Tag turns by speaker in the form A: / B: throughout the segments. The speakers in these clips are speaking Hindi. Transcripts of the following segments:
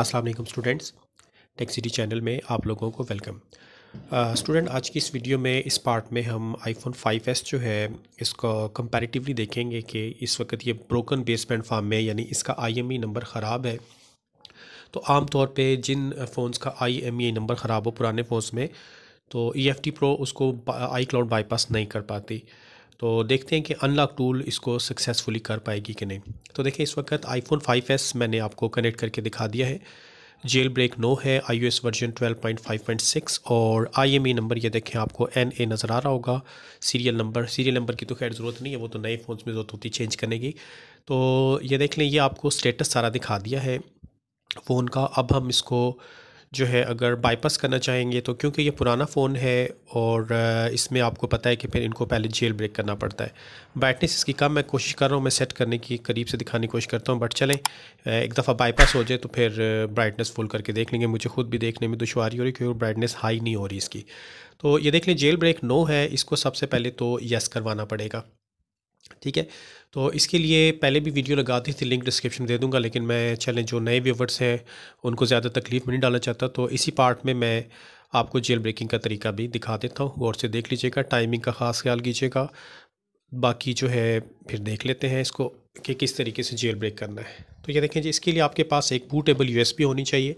A: अस्सलाम वालेकुम स्टूडेंट्स टेक सिटी चैनल में आप लोगों को वेलकम स्टूडेंट uh, आज की इस वीडियो में इस पार्ट में हम आईफोन 5s जो है इसको कंपैरेटिवली देखेंगे कि इस वक्त ये ब्रोकन बेसमेंट फॉर्म में यानी इसका आईएमई नंबर ख़राब है तो आम तौर पे जिन फ़ोन्स का आईएमई नंबर ख़राब हो पुराने फ़ोन्स में तो ई एफ टी प्रो उसको आई क्लाउड बाईपास नहीं कर पाती तो देखते हैं कि अनलॉक टूल इसको सक्सेसफुली कर पाएगी कि नहीं तो देखिए इस वक्त आईफोन 5s मैंने आपको कनेक्ट करके दिखा दिया है जेल ब्रेक नो है आई वर्जन 12.5.6 और आई नंबर e ये देखें आपको एन ए नज़र आ रहा होगा सीरियल नंबर सीरियल नंबर की तो खैर ज़रूरत नहीं है वो तो नए फ़ोन में ज़रूरत होती चेंज करने की तो ये देख लें ये आपको स्टेटस सारा दिखा दिया है फ़ोन का अब हम इसको जो है अगर बाईपास करना चाहेंगे तो क्योंकि ये पुराना फ़ोन है और इसमें आपको पता है कि फिर इनको पहले जेल ब्रेक करना पड़ता है ब्राइटनेस इसकी कम मैं कोशिश कर रहा हूँ मैं सेट करने की करीब से दिखाने की कोशिश करता हूँ बट चलें एक दफ़ा बाईपास हो जाए तो फिर ब्राइटनेस फुल करके देख लेंगे मुझे खुद भी देखने में दुशारी हो रही क्योंकि ब्राइटनेस हाई नहीं हो रही इसकी तो ये देख लें जेल ब्रेक नो है इसको सबसे पहले तो यस करवाना पड़ेगा ठीक है तो इसके लिए पहले भी वीडियो लगाती थी लिंक डिस्क्रिप्शन दे दूंगा लेकिन मैं चलें जो नए व्यूवर्स हैं उनको ज़्यादा तकलीफ में नहीं डालना चाहता तो इसी पार्ट में मैं आपको जेल ब्रेकिंग का तरीका भी दिखा देता हूँ गौर से देख लीजिएगा टाइमिंग का ख़ास ख्याल कीजिएगा बाकी जो है फिर देख लेते हैं इसको कि किस तरीके से जेल ब्रेक करना है तो ये देखें जी इसके लिए आपके पास एक बूटेबल यूएसबी होनी चाहिए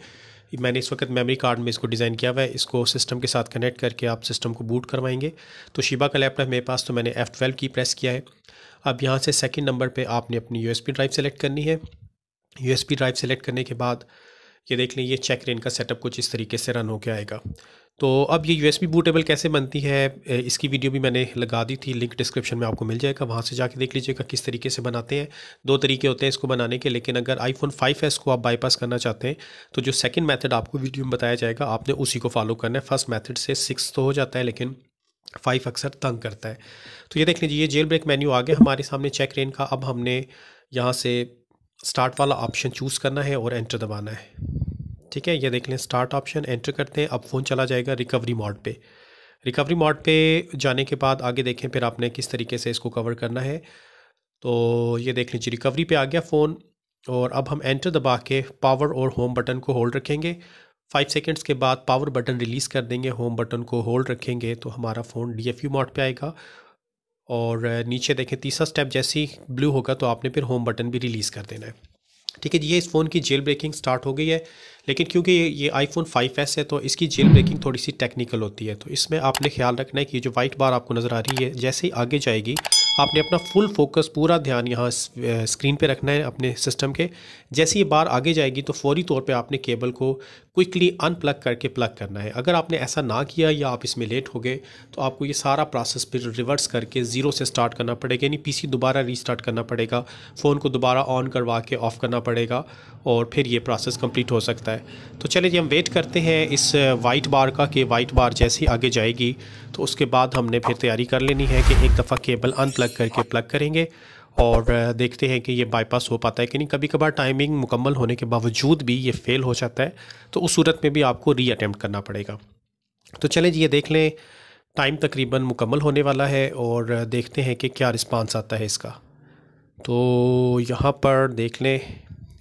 A: मैंने इस वक्त मेमोरी कार्ड में इसको डिज़ाइन किया हुआ है इसको सिस्टम के साथ कनेक्ट करके आप सिस्टम को बूट करवाएंगे तो शिबा का लैपटॉप मेरे पास तो मैंने एफ़ ट्वेल्व की प्रेस किया है अब यहाँ से सेकेंड नंबर पर आपने अपनी यू ड्राइव सेलेक्ट करनी है यू ड्राइव सेलेक्ट करने के बाद ये देख लें ये चेक रेन का सेटअप कुछ इस तरीके से रन होकर आएगा तो अब ये यू बूटेबल कैसे बनती है इसकी वीडियो भी मैंने लगा दी थी लिंक डिस्क्रिप्शन में आपको मिल जाएगा वहाँ से जाके देख लीजिएगा किस तरीके से बनाते हैं दो तरीके होते हैं इसको बनाने के लेकिन अगर आईफोन 5s को आप बाईपास करना चाहते हैं तो जो सेकंड मेथड आपको वीडियो में बताया जाएगा आपने उसी को फॉलो करना है फर्स्ट मैथड से सिक्स तो हो जाता है लेकिन फाइव अक्सर तंग करता है तो ये देख लीजिए ये जेल ब्रेक मेन्यू आ गया हमारे सामने चेक रेन का अब हमने यहाँ से स्टार्ट वाला ऑप्शन चूज़ करना है और एंटर दबाना है ठीक है ये देख लें स्टार्ट ऑप्शन एंटर करते हैं अब फ़ोन चला जाएगा रिकवरी मोड पे रिकवरी मोड पे जाने के बाद आगे देखें फिर आपने किस तरीके से इसको कवर करना है तो ये देख लीजिए रिकवरी पे आ गया फ़ोन और अब हम एंटर दबा के पावर और होम बटन को होल्ड रखेंगे फाइव सेकेंड्स के बाद पावर बटन रिलीज़ कर देंगे होम बटन को होल्ड रखेंगे तो हमारा phone D F U mode पर आएगा और नीचे देखें तीसरा स्टेप जैसे ही ब्लू होगा तो आपने फिर होम बटन भी रिलीज़ कर देना है ठीक है जी ये इस फ़ोन की जेल ब्रेकिंग स्टार्ट हो गई है लेकिन क्योंकि ये आईफोन 5s है तो इसकी जेल ब्रेकिंग थोड़ी सी टेक्निकल होती है तो इसमें आपने ख्याल रखना है कि जो वाइट बार आपको नज़र आ रही है जैसे ही आगे जाएगी आपने अपना फुल फोकस पूरा ध्यान यहाँ स्क्रीन पे रखना है अपने सिस्टम के जैसे ये बार आगे जाएगी तो फौरी तौर पे आपने केबल को क्विकली अनप्लग करके प्लग करना है अगर आपने ऐसा ना किया या आप इसमें लेट हो गए तो आपको ये सारा प्रोसेस फिर रिवर्स करके ज़ीरो से स्टार्ट करना पड़ेगा यानी सी दोबारा रीस्टार्ट करना पड़ेगा फ़ोन को दोबारा ऑन करवा के ऑफ़ करना पड़ेगा और फिर ये प्रोसेस कम्प्लीट हो सकता है तो चले जी हम वेट करते हैं इस वाइट बार का कि वाइट बार जैसे ही आगे जाएगी तो उसके बाद हमने फिर तैयारी कर लेनी है कि एक दफ़ा केबल अनप्लग प्लग करके प्लग करेंगे और देखते हैं कि ये बाईपास हो पाता है कि नहीं कभी कभार टाइमिंग मुकम्मल होने के बावजूद भी ये फेल हो जाता है तो उस सूरत में भी आपको री अटैम्प्ट करना पड़ेगा तो चलें जी ये देख लें टाइम तकरीबन मुकम्मल होने वाला है और देखते हैं कि क्या रिस्पांस आता है इसका तो यहाँ पर देख लें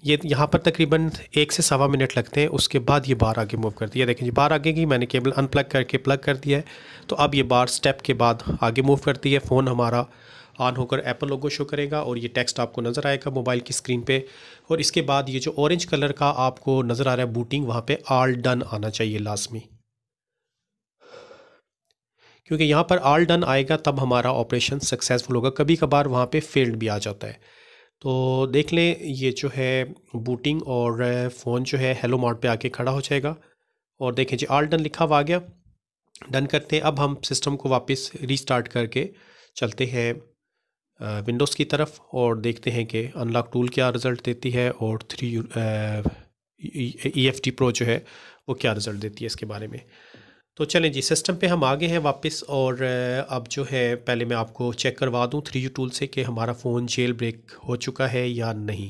A: ये यहाँ पर तकरीबन एक से सवा मिनट लगते हैं उसके बाद ये बार आगे मूव करती है देखें जी बार आगे की मैंने केबल अनप्लग करके प्लग कर दिया है तो अब ये बार स्टेप के बाद आगे मूव करती है फ़ोन हमारा ऑन होकर एप्पल लोगो शो करेगा और ये टेक्स्ट आपको नज़र आएगा मोबाइल की स्क्रीन पे और इसके बाद ये जो ऑरेंज कलर का आपको नज़र आ रहा है बूटिंग वहाँ पे आल डन आना चाहिए लाजमी क्योंकि यहाँ पर आल डन आएगा तब हमारा ऑपरेशन सक्सेसफुल होगा कभी कभार वहाँ पे फेल्ड भी आ जाता है तो देख लें ये जो है बूटिंग और फ़ोन जो है हेलो मोड पे आके खड़ा हो जाएगा और देखें जी ऑल डन लिखा हुआ आ गया डन करते हैं अब हम सिस्टम को वापस रीस्टार्ट करके चलते हैं विंडोज़ की तरफ और देखते हैं कि अनलॉक टूल क्या रिज़ल्ट देती है और three E F T pro जो है वो क्या रिज़ल्ट देती है इसके बारे में तो चलें जी सिस्टम पे हम आगे हैं वापस और अब जो है पहले मैं आपको चेक करवा दूं थ्री टूल से कि हमारा फ़ोन जेल ब्रेक हो चुका है या नहीं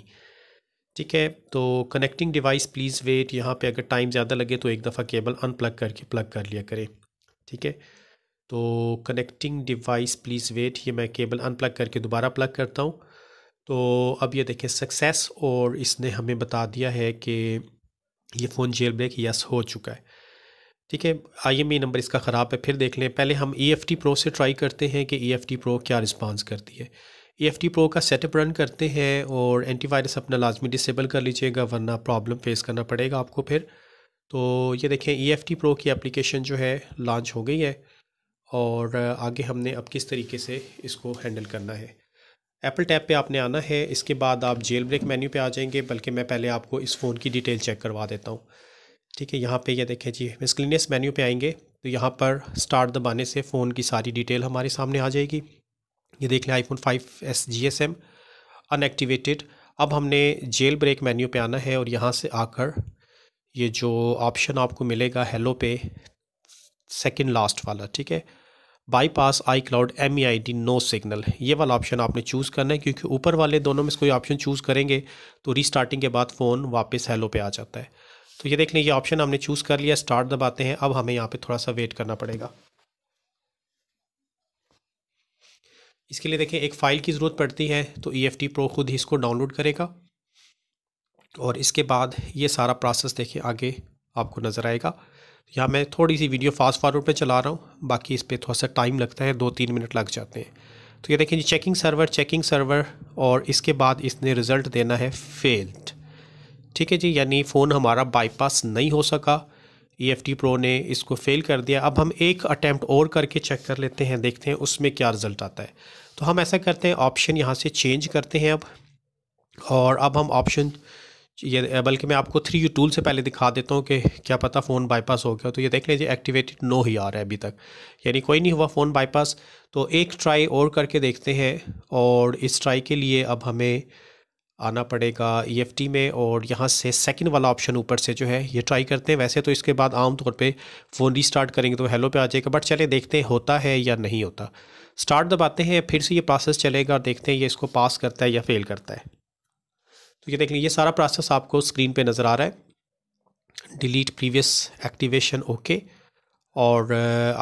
A: ठीक है तो कनेक्टिंग डिवाइस प्लीज़ वेट यहाँ पे अगर टाइम ज़्यादा लगे तो एक दफ़ा केबल अनप्लग करके प्लग कर लिया करें ठीक है तो कनेक्टिंग डिवाइस प्लीज़ वेट ये मैं केबल अनप्लग करके दोबारा प्लग करता हूँ तो अब ये देखें सक्सेस और इसने हमें बता दिया है कि ये फ़ोन जेल ब्रेक यस हो चुका है ठीक है आई नंबर इसका ख़राब है फिर देख लें पहले हम ई एफ टी प्रो से ट्राई करते हैं कि ई एफ टी प्रो क्या रिस्पॉन्स करती है ई एफ टी प्रो का सेटअप रन करते हैं और एंटीवायरस अपना लाजमी डिसेबल कर लीजिएगा वरना प्रॉब्लम फेस करना पड़ेगा आपको फिर तो ये देखें ई एफ टी प्रो की एप्लीकेशन जो है लॉन्च हो गई है और आगे हमने अब किस तरीके से इसको हैंडल करना है एप्पल टैब पे आपने आना है इसके बाद आप जेल ब्रेक मेन्यू पे आ जाएंगे बल्कि मैं पहले आपको इस फ़ोन की डिटेल चेक करवा देता हूँ ठीक है यहाँ पे ये यह देखें जी मिसक्लिनियस मेन्यू पे आएंगे तो यहाँ पर स्टार्ट दबाने से फ़ोन की सारी डिटेल हमारे सामने आ जाएगी ये देख लें iPhone five S G S M unactivated अब हमने जेल ब्रेक मेन्यू पे आना है और यहाँ से आकर ये जो ऑप्शन आपको मिलेगा हेलो पे सेकेंड लास्ट वाला ठीक है bypass iCloud M E I D no signal ये वाला ऑप्शन आपने चूज़ करना है क्योंकि ऊपर वाले दोनों में से कोई ऑप्शन चूज़ करेंगे तो रीस्टार्टिंग के बाद फ़ोन वापस हेलो पे आ जाता है तो ये देख लें ये ऑप्शन हमने चूज़ कर लिया स्टार्ट दबाते हैं अब हमें यहाँ पे थोड़ा सा वेट करना पड़ेगा इसके लिए देखें एक फ़ाइल की ज़रूरत पड़ती है तो ई एफ टी प्रो खुद ही इसको डाउनलोड करेगा और इसके बाद ये सारा प्रोसेस देखें आगे आपको नज़र आएगा यहाँ मैं थोड़ी सी वीडियो फास्ट फॉरवर्ड पे चला रहा हूँ बाकी इस पर थोड़ा सा टाइम लगता है दो तीन मिनट लग जाते हैं तो ये देखें जी चेकिंग सर्वर चेकिंग सर्वर और इसके बाद इसने रिज़ल्ट देना है फेल्ड ठीक है जी यानी फ़ोन हमारा बाईपास नहीं हो सका ई एफ टी प्रो ने इसको फेल कर दिया अब हम एक अटैम्प्ट और करके चेक कर लेते हैं देखते हैं उसमें क्या रिज़ल्ट आता है तो हम ऐसा करते हैं ऑप्शन यहाँ से चेंज करते हैं अब और अब हम ऑप्शन ये बल्कि मैं आपको थ्री यू टूल से पहले दिखा देता हूँ कि क्या पता फ़ोन बाईपास हो गया तो ये देख लीजिए एक्टिवेटेड नो ही आ रहा है अभी तक यानी कोई नहीं हुआ फ़ोन बाईपास तो एक ट्राई और करके देखते हैं और इस ट्राई के लिए अब हमें आना पड़ेगा ई e में और यहाँ से सेकंड वाला ऑप्शन ऊपर से जो है ये ट्राई करते हैं वैसे तो इसके बाद आमतौर पे फ़ोन रीस्टार्ट करेंगे तो हेलो पे आ जाएगा बट चले देखते हैं होता है या नहीं होता स्टार्ट दबाते हैं फिर से ये प्रोसेस चलेगा और देखते हैं ये इसको पास करता है या फेल करता है तो ये देख लें ये सारा प्रोसेस आपको स्क्रीन पे नज़र आ रहा है डिलीट प्रीवियस एक्टिवेशन ओके और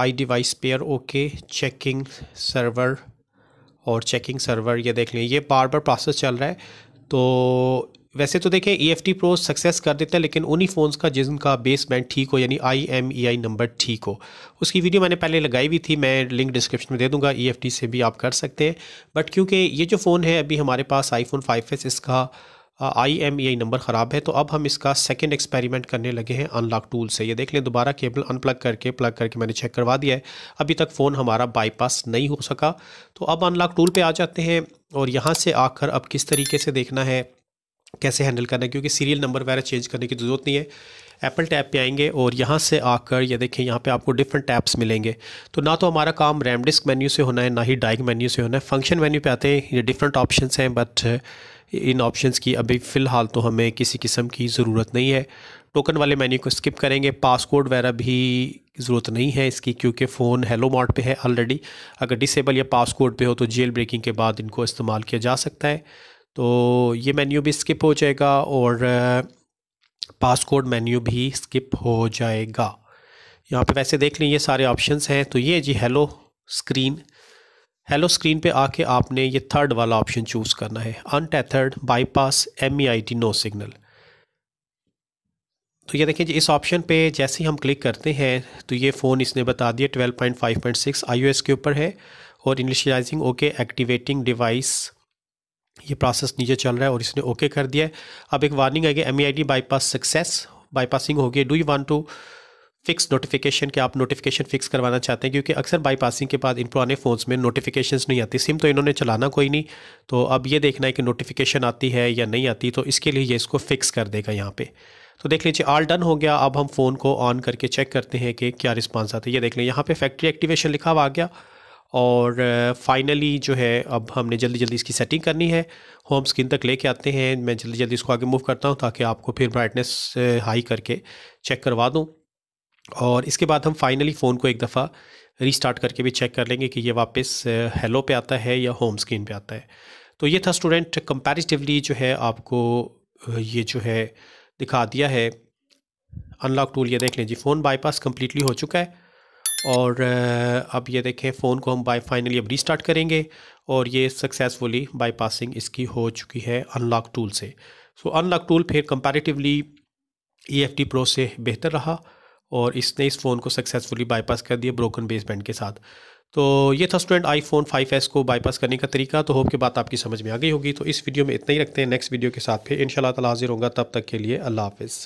A: iDevice pair okay checking server और चेकिंग सर्वर ये देख लें ये बार बार प्रोसेस चल रहा है तो वैसे तो देखें E F T pro success कर देते हैं लेकिन उन्हीं फ़ोन्स का जिनका बैंड ठीक हो यानी I am E I number ठीक हो उसकी वीडियो मैंने पहले लगाई हुई थी मैं लिंक डिस्क्रिप्शन में दे दूंगा ई एफ टी से भी आप कर सकते हैं बट क्योंकि ये जो फ़ोन है अभी हमारे पास आई फोन फाइव एस इसका I M E I number ख़राब है तो अब हम इसका सेकेंड एक्सपेरिमेंट करने लगे हैं अनलॉक टूल से ये देख लें दोबारा केबल अनप्लग करके प्लग करके मैंने चेक करवा दिया है अभी तक फ़ोन हमारा बाईपास नहीं हो सका तो अब अनलॉक टूल पे आ जाते हैं और यहाँ से आकर अब किस तरीके से देखना है कैसे हैंडल करना है क्योंकि सीरियल नंबर वगैरह चेंज करने की ज़रूरत नहीं है एप्पल टैप पे आएंगे और यहाँ से आकर ये देखें यहाँ पे आपको डिफरेंट टैप्स मिलेंगे तो ना तो हमारा काम रैम डिस्क मेन्यू से होना है ना ही डाइक मेन्यू से होना है फंक्शन मेन्यू पे आते हैं ये डिफरेंट ऑप्शन हैं बट इन ऑप्शंस की अभी फ़िलहाल तो हमें किसी किस्म की ज़रूरत नहीं है टोकन वाले मेन्यू को स्किप करेंगे पासकोड वगैरह भी ज़रूरत नहीं है इसकी क्योंकि फ़ोन हेलो मॉड पे है ऑलरेडी अगर डिसेबल या पासकोड पे हो तो जेल ब्रेकिंग के बाद इनको इस्तेमाल किया जा सकता है तो ये मेन्यू भी स्किप हो जाएगा और पासकोड मेन्यू भी स्किप हो जाएगा यहाँ पे वैसे देख लें ये सारे ऑप्शंस हैं तो ये जी हेलो स्क्रीन हेलो स्क्रीन पे आके आपने ये थर्ड वाला ऑप्शन चूज़ करना है untethered bypass M E I T no signal तो ये देखें जी इस ऑप्शन पे जैसे ही हम क्लिक करते हैं तो ये फ़ोन इसने बता दिया 12.5.6 आईओएस के ऊपर है और इनिशियलाइजिंग ओके एक्टिवेटिंग डिवाइस ये प्रोसेस नीचे चल रहा है और इसने ओके okay कर दिया है अब एक वार्निंग आएगी M E I T bypass success bypassing होगी do you want to fix notification के आप नोटिफिकेशन फिक्स करवाना चाहते हैं क्योंकि अक्सर बाईपासिंग के बाद इन पुराने फ़ोन्स में नोटिफिकेशन नहीं आती सिम तो इन्होंने चलाना कोई नहीं तो अब ये देखना है कि नोटिफिकेशन आती है या नहीं आती तो इसके लिए ये इसको फिक्स कर देगा यहाँ पर तो देख लीजिए ऑल डन हो गया अब हम फ़ोन को ऑन करके चेक करते हैं कि क्या रिस्पॉन्स आता है ये देख लें यहाँ पर फैक्ट्री एक्टिवेशन लिखा हुआ आ गया और फाइनली uh, जो है अब हमने जल्दी जल्दी इसकी सेटिंग करनी है होम स्क्रीन तक लेके आते हैं मैं जल्दी जल्दी इसको आगे मूव करता हूँ ताकि आपको फिर ब्राइटनेस हाई uh, करके चेक करवा दूँ और इसके बाद हम फाइनली फ़ोन को एक दफ़ा रीस्टार्ट करके भी चेक कर लेंगे कि ये वापस हेलो पे आता है या होम स्क्रीन पे आता है तो ये था स्टूडेंट कंपैरेटिवली जो है आपको ये जो है दिखा दिया है अनलॉक टूल ये देख लें जी फ़ोन बाईपास कम्प्लीटली हो चुका है और अब ये देखें फ़ोन को हम बाई फाइनली अब रीस्टार्ट करेंगे और ये सक्सेसफुली बाईपासिंग इसकी हो चुकी है अनलॉक टूल से सो अनलॉक टूल फिर comparatively E F T pro से बेहतर रहा और इसने इस फ़ोन को सक्सेसफुली बाईपास कर दिया ब्रोकन बेस बैंड के साथ तो ये था स्टूडेंट आईफोन 5s को बाईपास करने का तरीका तो होप के बात आपकी समझ में आ गई होगी तो इस वीडियो में इतना ही रखते हैं नेक्स्ट वीडियो के साथ फिर इन शाला हाजिर होगा तब तक के लिए अल्लाह हाफिज़